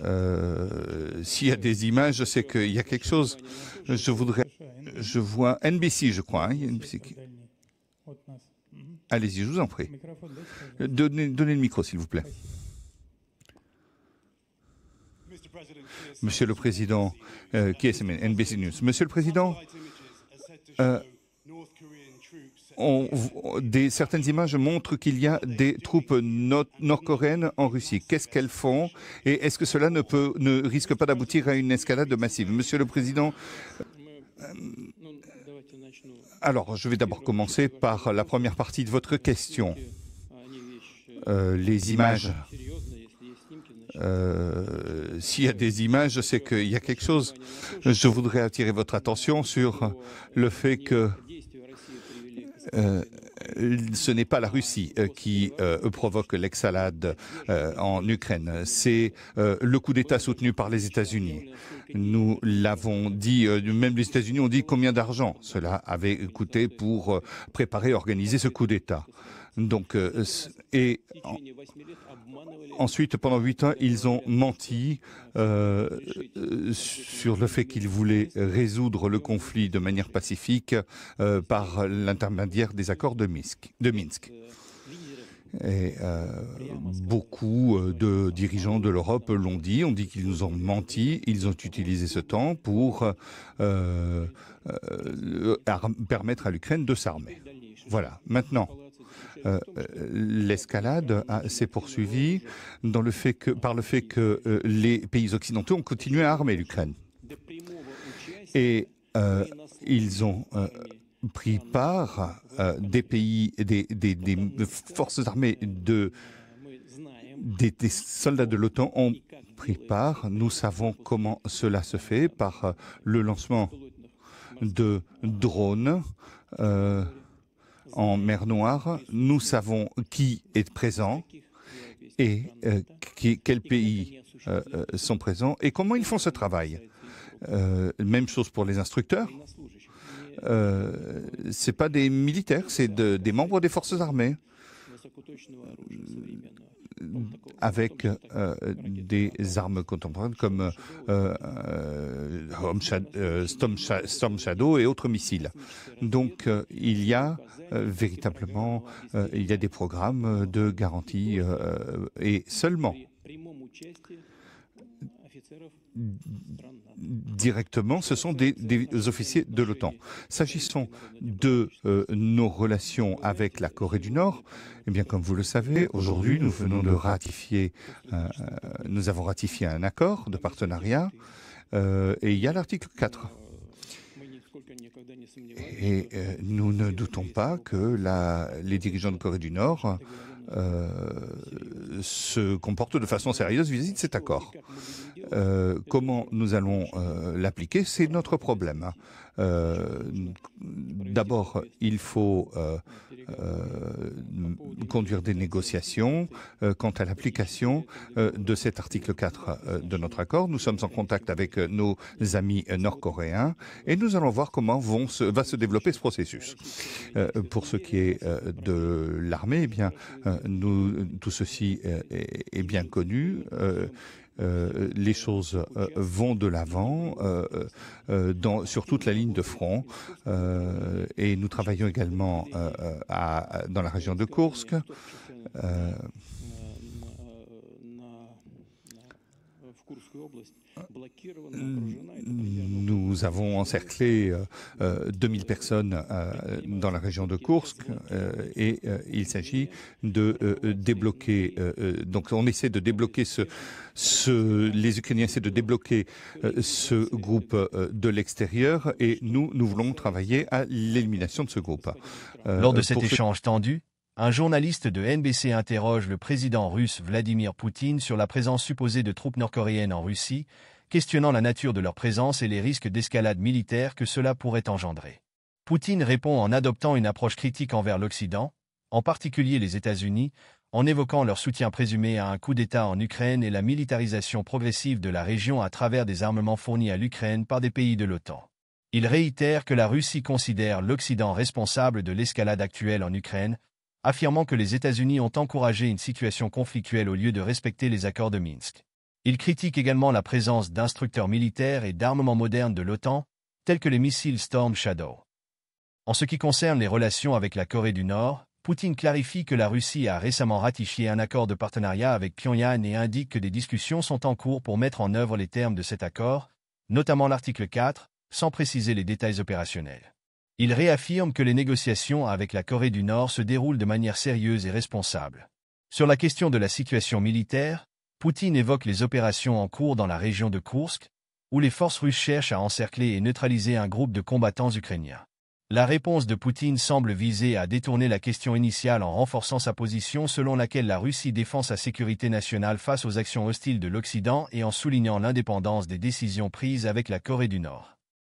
Euh, s'il y a des images, c'est qu'il y a quelque chose. Je voudrais. Je vois NBC, je crois. Hein, Allez-y, je vous en prie. Donnez, le micro, s'il vous plaît. Monsieur le Président, euh, qui est NBC News. Monsieur le Président, euh, des, certaines images montrent qu'il y a des troupes nord-coréennes en Russie. Qu'est-ce qu'elles font et est-ce que cela ne, peut, ne risque pas d'aboutir à une escalade massive Monsieur le Président, euh, alors je vais d'abord commencer par la première partie de votre question. Euh, les images. Euh, s'il y a des images, c'est qu'il y a quelque chose. Je voudrais attirer votre attention sur le fait que euh, ce n'est pas la Russie euh, qui euh, provoque l'exhalade en Ukraine, c'est le coup d'État soutenu par les États-Unis. Nous l'avons dit, même les États-Unis ont dit combien d'argent cela avait coûté pour préparer, organiser ce coup d'État. Donc, euh, et ensuite, pendant huit ans, ils ont menti euh, euh, sur le fait qu'ils voulaient résoudre le conflit de manière pacifique par l'intermédiaire des accords de Minsk. De Minsk. Et beaucoup de dirigeants de l'Europe l'ont dit, ont dit qu'ils nous ont menti, ils ont utilisé ce temps pour permettre à l'Ukraine de s'armer. Voilà, maintenant, euh, l'escalade s'est poursuivie dans le fait que, par le fait que euh, les pays occidentaux ont continué à armer l'Ukraine. Et euh, ils ont pris part des pays, des, forces armées de des, soldats de l'OTAN ont pris part. Nous savons comment cela se fait par le lancement de drones en mer Noire, nous savons qui est présent et euh, quels pays euh, euh, sont présents et comment ils font ce travail. même chose pour les instructeurs. Euh, n'est pas des militaires, c'est des membres des forces armées avec euh, des armes contemporaines comme euh, euh, Storm Shadow et autres missiles. Donc il y a véritablement il y a des programmes de garantie et seulement directement, ce sont des, officiers de l'OTAN. S'agissant de euh, nos relations avec la Corée du Nord, eh bien, comme vous le savez, aujourd'hui, nous venons de ratifier, euh, euh, nous avons ratifié un accord de partenariat, et il y a l'article 4. Et nous ne doutons pas que la, les dirigeants de Corée du Nord se comportent de façon sérieuse vis à -vis de cet accord. Euh, comment nous allons euh, l'appliquer, c'est notre problème. Hein. Euh, d'abord, il faut conduire des négociations quant à l'application de cet article 4 de notre accord. Nous sommes en contact avec nos amis nord-coréens et nous allons voir comment vont se, va se développer ce processus. pour ce qui est de l'armée, eh bien, tout ceci est, bien connu. Euh, les choses euh, vont de l'avant euh, sur toute la ligne de front et nous travaillons également dans la région de Kursk. Nous avons encerclé 2000 euh, euh, personnes euh, dans la région de Kursk et il s'agit de débloquer. Donc on essaie de débloquer ce, les Ukrainiens essaient de débloquer ce groupe de l'extérieur et nous, nous voulons travailler à l'élimination de ce groupe. Lors de cet échange tendu, un journaliste de NBC interroge le président russe Vladimir Poutine sur la présence supposée de troupes nord-coréennes en Russie, questionnant la nature de leur présence et les risques d'escalade militaire que cela pourrait engendrer. Poutine répond en adoptant une approche critique envers l'Occident, en particulier les États-Unis, en évoquant leur soutien présumé à un coup d'État en Ukraine et la militarisation progressive de la région à travers des armements fournis à l'Ukraine par des pays de l'OTAN. Il réitère que la Russie considère l'Occident responsable de l'escalade actuelle en Ukraine, affirmant que les États-Unis ont encouragé une situation conflictuelle au lieu de respecter les accords de Minsk. Il critique également la présence d'instructeurs militaires et d'armements modernes de l'OTAN, tels que les missiles Storm Shadow. En ce qui concerne les relations avec la Corée du Nord, Poutine clarifie que la Russie a récemment ratifié un accord de partenariat avec Pyongyang et indique que des discussions sont en cours pour mettre en œuvre les termes de cet accord, notamment l'article 4, sans préciser les détails opérationnels il réaffirme que les négociations avec la Corée du Nord se déroulent de manière sérieuse et responsable. Sur la question de la situation militaire, Poutine évoque les opérations en cours dans la région de Kursk, où les forces russes cherchent à encercler et neutraliser un groupe de combattants ukrainiens. La réponse de Poutine semble viser à détourner la question initiale en renforçant sa position selon laquelle la Russie défend sa sécurité nationale face aux actions hostiles de l'Occident et en soulignant l'indépendance des décisions prises avec la Corée du Nord.